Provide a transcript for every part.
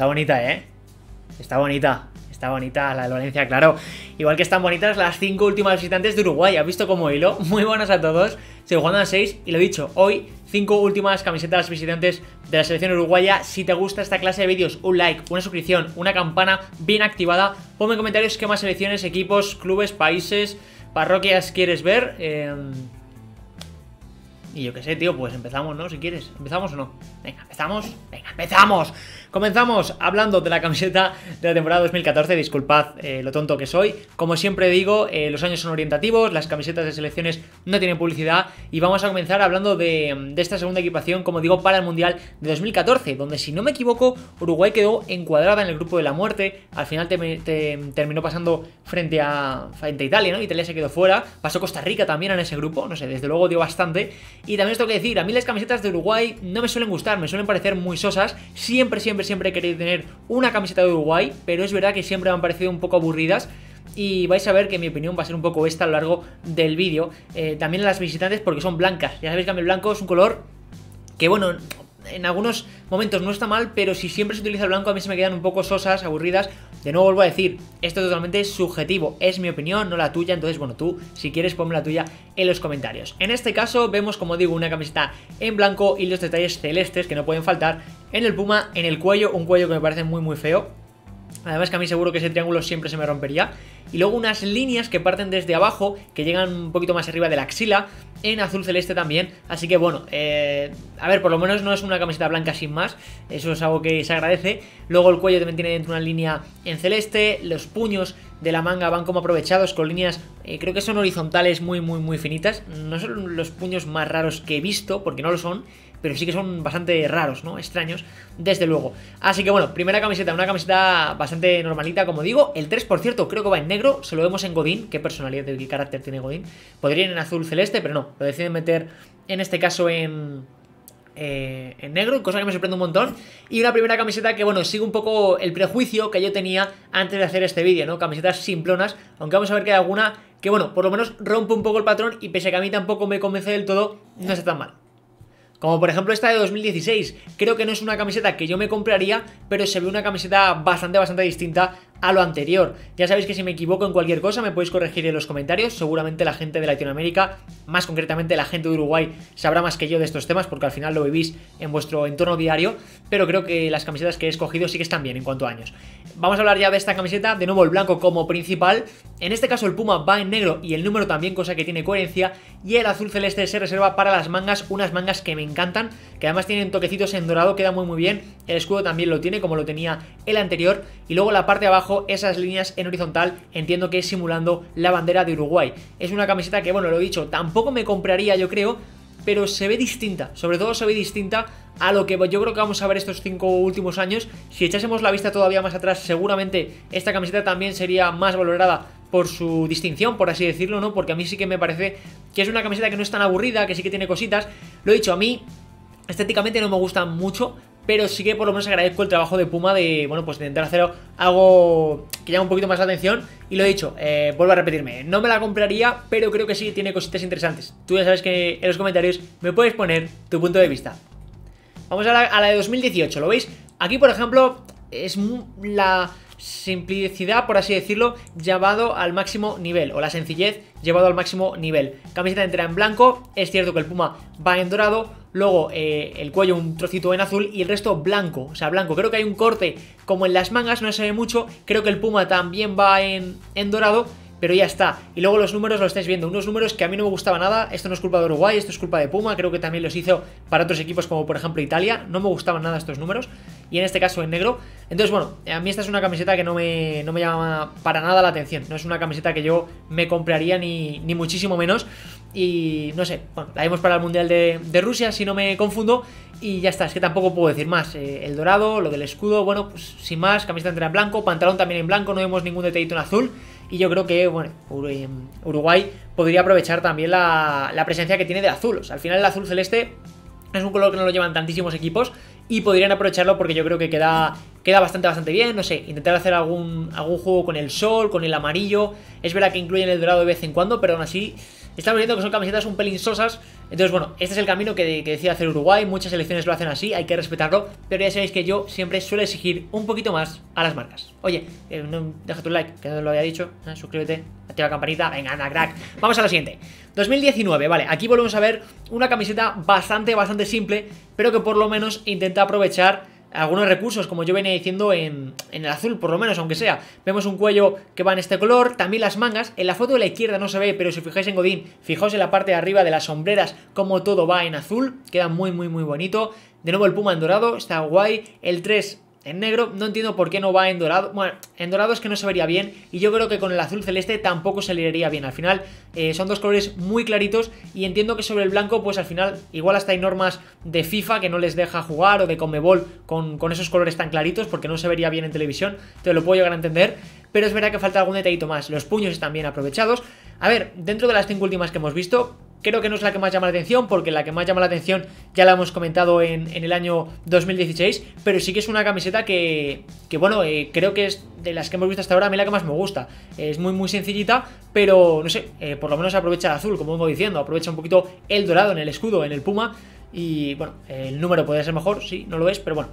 Está bonita, ¿eh? Está bonita. Está bonita la de Valencia, claro. Igual que están bonitas las cinco últimas visitantes de Uruguay. ¿Has visto cómo hilo? Muy buenas a todos. Se jugando a 6 y lo he dicho, hoy cinco últimas camisetas visitantes de la selección uruguaya. Si te gusta esta clase de vídeos, un like, una suscripción, una campana bien activada. Ponme en comentarios qué más selecciones, equipos, clubes, países, parroquias quieres ver. Em, y yo qué sé, tío, pues empezamos, ¿no? Si quieres, ¿empezamos o no? Venga, empezamos, venga, empezamos. Comenzamos hablando de la camiseta de la temporada 2014. Disculpad eh, lo tonto que soy. Como siempre digo, eh, los años son orientativos, las camisetas de selecciones no tienen publicidad. Y vamos a comenzar hablando de, de esta segunda equipación, como digo, para el Mundial de 2014, donde si no me equivoco, Uruguay quedó encuadrada en el grupo de la muerte. Al final terminó pasando frente a, frente a Italia, ¿no? Italia se quedó fuera. Pasó Costa Rica también en ese grupo, no sé, desde luego dio bastante. Y también os tengo que decir, a mí las camisetas de Uruguay no me suelen gustar, me suelen parecer muy sosas. Siempre, siempre, siempre he querido tener una camiseta de Uruguay, pero es verdad que siempre me han parecido un poco aburridas y vais a ver que mi opinión va a ser un poco esta a lo largo del vídeo. también eh, también las visitantes porque son blancas. Ya sabéis que a el blanco es un color que, bueno, en algunos momentos no está mal, pero si siempre se utiliza el blanco a mí se me quedan un poco sosas, aburridas. De nuevo vuelvo a decir, esto es totalmente subjetivo, es mi opinión, no la tuya, entonces bueno, tú si quieres ponme la tuya en los comentarios. En este caso vemos, como digo, una camiseta en blanco y los detalles celestes que no pueden faltar en el Puma, en el cuello, un cuello que me parece muy muy feo, Además que a mí seguro que ese triángulo siempre se me rompería. Y luego unas líneas que parten desde abajo, que llegan un poquito más arriba de la axila, en azul celeste también. Así que bueno, eh, a ver, por lo menos no es una camiseta blanca sin más. Eso es algo que se agradece. Luego el cuello también tiene dentro una línea en celeste. Los puños de la manga van como aprovechados con líneas, eh, creo que son horizontales muy, muy, muy finitas. No son los puños más raros que he visto, porque no lo son pero sí que son bastante raros, ¿no? Extraños, desde luego. Así que bueno, primera camiseta, una camiseta bastante normalita, como digo. El 3, por cierto, creo que va en negro, se lo vemos en Godín. ¿Qué personalidad y qué carácter tiene Godín? Podrían ir en azul celeste, pero no, lo deciden meter en este caso en... Eh, en negro, cosa que me sorprende un montón. Y una primera camiseta que, bueno, sigue un poco el prejuicio que yo tenía antes de hacer este vídeo, ¿no? Camisetas simplonas, aunque vamos a ver que hay alguna que, bueno, por lo menos rompe un poco el patrón y pese a que a mí tampoco me convence del todo, no está tan mal. Como por ejemplo esta de 2016. Creo que no es una camiseta que yo me compraría, pero se ve una camiseta bastante, bastante distinta a lo anterior. Ya sabéis que si me equivoco en cualquier cosa me podéis corregir en los comentarios. Seguramente la gente de Latinoamérica, más concretamente la gente de Uruguay, sabrá más que yo de estos temas porque al final lo vivís en vuestro entorno diario. Pero creo que las camisetas que he escogido sí que están bien en cuanto a años. Vamos a hablar ya de esta camiseta. De nuevo el blanco como principal. En este caso el Puma va en negro y el número también, cosa que tiene coherencia. Y el azul celeste se reserva para las mangas, unas mangas que me encantan, que además tienen toquecitos en dorado, queda muy muy bien. El escudo también lo tiene como lo tenía el anterior. Y luego la parte de abajo esas líneas en horizontal, entiendo que es simulando la bandera de Uruguay. Es una camiseta que, bueno, lo he dicho, tampoco me compraría yo creo, pero se ve distinta, sobre todo se ve distinta a lo que yo creo que vamos a ver estos cinco últimos años. Si echásemos la vista todavía más atrás, seguramente esta camiseta también sería más valorada por su distinción, por así decirlo, ¿no? Porque a mí sí que me parece que es una camiseta que no es tan aburrida, que sí que tiene cositas. Lo he dicho, a mí estéticamente no me gusta mucho, pero sí que por lo menos agradezco el trabajo de Puma de, bueno, pues de intentar hacer algo que llame un poquito más la atención. Y lo he dicho, eh, vuelvo a repetirme, no me la compraría, pero creo que sí tiene cositas interesantes. Tú ya sabes que en los comentarios me puedes poner tu punto de vista. Vamos a la, a la de 2018, ¿lo veis? Aquí, por ejemplo, es la simplicidad, por así decirlo, llevado al máximo nivel, o la sencillez llevado al máximo nivel. Camiseta entera en blanco, es cierto que el Puma va en dorado, luego eh, el cuello un trocito en azul y el resto blanco, o sea, blanco. Creo que hay un corte como en las mangas, no se ve mucho, creo que el puma también va en, dorado, pero ya está. Y luego los números los estáis viendo, unos números que a mí no me gustaba nada, esto no es culpa de Uruguay, esto es culpa de Puma, creo que también los hizo para otros equipos como por ejemplo Italia, no me gustaban nada estos números y en este caso en negro. Entonces, bueno, a mí esta es una camiseta que no me, llama para nada la atención. No es una camiseta que yo me compraría ni, muchísimo menos. Y no sé, bueno, la vemos para el Mundial de, Rusia, si no me confundo. Y ya está, es que tampoco puedo decir más. Eh, el dorado, lo del escudo, bueno, pues sin más, camiseta entera en blanco, pantalón también en blanco, no vemos ningún detallito en azul. Y yo creo que, bueno, eh, Uruguay podría aprovechar también la, la presencia que tiene del azul. O sea, al final el azul celeste es un color que no lo llevan tantísimos equipos y podrían aprovecharlo porque yo creo que queda queda bastante, bastante bien, no sé, intentar hacer algún, algún juego con el sol, con el amarillo, es verdad que incluyen el dorado de vez en cuando, pero aún así estamos viendo que son camisetas un pelín sosas, entonces bueno, este es el camino que, decide hacer Uruguay, muchas elecciones lo hacen así, hay que respetarlo, pero ya sabéis que yo siempre suelo exigir un poquito más a las marcas. Oye, eh, deja tu like, que no lo había dicho, eh, suscríbete, activa la campanita, venga, anda, crack. Vamos a la siguiente. 2019, vale, aquí volvemos a ver una camiseta bastante, bastante simple, pero que por lo menos intenta aprovechar algunos recursos, como yo venía diciendo, en, el azul, por lo menos, aunque sea. Vemos un cuello que va en este color, también las mangas. En la foto de la izquierda no se ve, pero si fijáis en Godín, fijaos en la parte de arriba de las sombreras, como todo va en azul. Queda muy, muy, muy bonito. De nuevo el puma en dorado, está guay. El 3 en negro no entiendo por qué no va en dorado. Bueno, en dorado es que no se vería bien y yo creo que con el azul celeste tampoco se leería bien. Al final eh, son dos colores muy claritos y entiendo que sobre el blanco pues al final igual hasta hay normas de FIFA que no les deja jugar o de Conmebol con, con esos colores tan claritos porque no se vería bien en televisión. Te lo puedo llegar a entender, pero es verdad que falta algún detallito más. Los puños están bien aprovechados. A ver, dentro de las cinco últimas que hemos visto, creo que no es la que más llama la atención, porque la que más llama la atención ya la hemos comentado en, el año 2016, pero sí que es una camiseta que, bueno, eh, creo que es de las que hemos visto hasta ahora, a mí la que más me gusta. Es muy, muy sencillita, pero no sé, eh, por lo menos aprovecha el azul, como vengo diciendo, aprovecha un poquito el dorado en el escudo, en el puma, y bueno, el número puede ser mejor, sí, no lo es, pero bueno,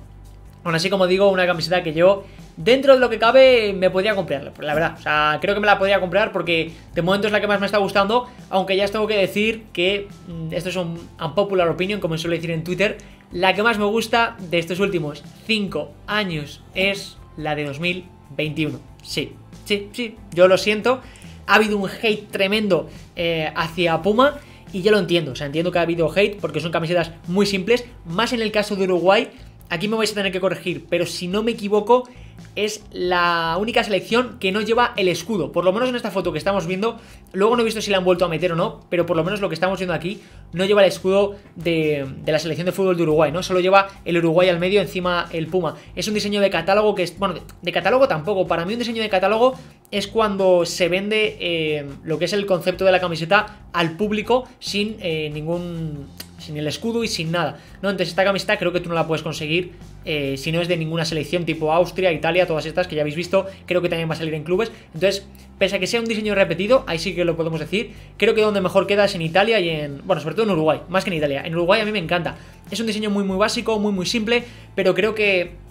así, como digo, una camiseta que yo, dentro de lo que cabe, me podría comprar, la verdad. O sea, creo que me la podría comprar porque de momento es la que más me está gustando, aunque ya os tengo que decir que, mm, esto es un unpopular opinion, como suele decir en Twitter, la que más me gusta de estos últimos 5 años es la de 2021. Sí, sí, sí, yo lo siento. Ha habido un hate tremendo eh, hacia Puma y yo lo entiendo. O sea, entiendo que ha habido hate porque son camisetas muy simples. Más en el caso de Uruguay, aquí me vais a tener que corregir, pero si no me equivoco, es la única selección que no lleva el escudo. Por lo menos en esta foto que estamos viendo, luego no he visto si la han vuelto a meter o no, pero por lo menos lo que estamos viendo aquí no lleva el escudo de, la selección de fútbol de Uruguay, ¿no? Solo lleva el Uruguay al medio, encima el Puma. Es un diseño de catálogo que es... Bueno, de, catálogo tampoco. Para mí un diseño de catálogo es cuando se vende eh, lo que es el concepto de la camiseta al público sin eh, ningún sin el escudo y sin nada. No, entonces esta camiseta creo que tú no la puedes conseguir eh, si no es de ninguna selección tipo Austria, Italia, todas estas que ya habéis visto, creo que también va a salir en clubes. Entonces, pese a que sea un diseño repetido, ahí sí que lo podemos decir, creo que donde mejor queda es en Italia y en, bueno, sobre todo en Uruguay, más que en Italia. En Uruguay a mí me encanta. Es un diseño muy muy básico, muy muy simple, pero creo que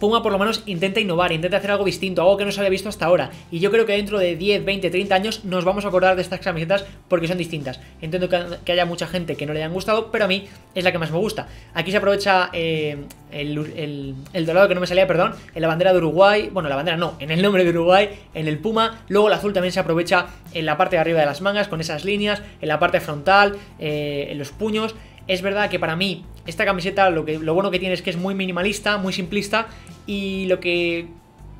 Puma por lo menos intenta innovar, intenta hacer algo distinto, algo que no se había visto hasta ahora. Y yo creo que dentro de 10, 20, 30 años nos vamos a acordar de estas camisetas porque son distintas. Entiendo que haya mucha gente que no le hayan gustado, pero a mí es la que más me gusta. Aquí se aprovecha eh, el, dorado que no me salía, perdón, en la bandera de Uruguay, bueno, la bandera no, en el nombre de Uruguay, en el Puma. Luego el azul también se aprovecha en la parte de arriba de las mangas, con esas líneas, en la parte frontal, eh, en los puños. Es verdad que para mí esta camiseta lo, que, lo bueno que tiene es que es muy minimalista, muy simplista y lo que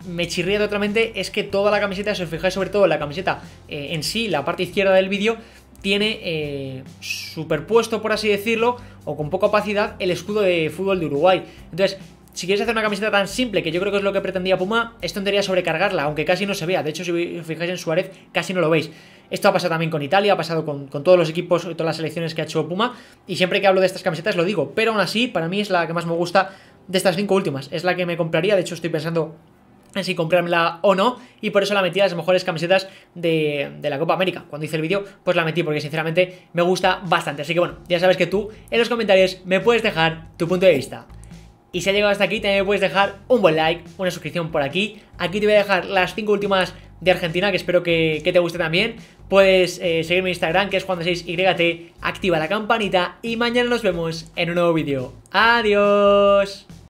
me chirría totalmente es que toda la camiseta, si os fijáis sobre todo la camiseta eh, en sí, la parte izquierda del vídeo, tiene eh, superpuesto, por así decirlo, o con poca opacidad, el escudo de fútbol de Uruguay. Entonces, si quieres hacer una camiseta tan simple, que yo creo que es lo que pretendía Puma, es a sobrecargarla, aunque casi no se vea. De hecho, si os fijáis en Suárez, casi no lo veis. Esto ha pasado también con Italia, ha pasado con, todos los equipos, y todas las selecciones que ha hecho Puma. Y siempre que hablo de estas camisetas lo digo, pero aún así, para mí es la que más me gusta de estas cinco últimas. Es la que me compraría, de hecho estoy pensando en si comprármela o no, y por eso la metí a las mejores camisetas de, la Copa América. Cuando hice el vídeo, pues la metí porque sinceramente me gusta bastante. Así que bueno, ya sabes que tú en los comentarios me puedes dejar tu punto de vista. Y si ha llegado hasta aquí, también me puedes dejar un buen like, una suscripción por aquí. Aquí te voy a dejar las cinco últimas de Argentina, que espero que, te guste también. Puedes eh, seguirme en Instagram, que es juan 6 activa la campanita y mañana nos vemos en un nuevo vídeo. ¡Adiós!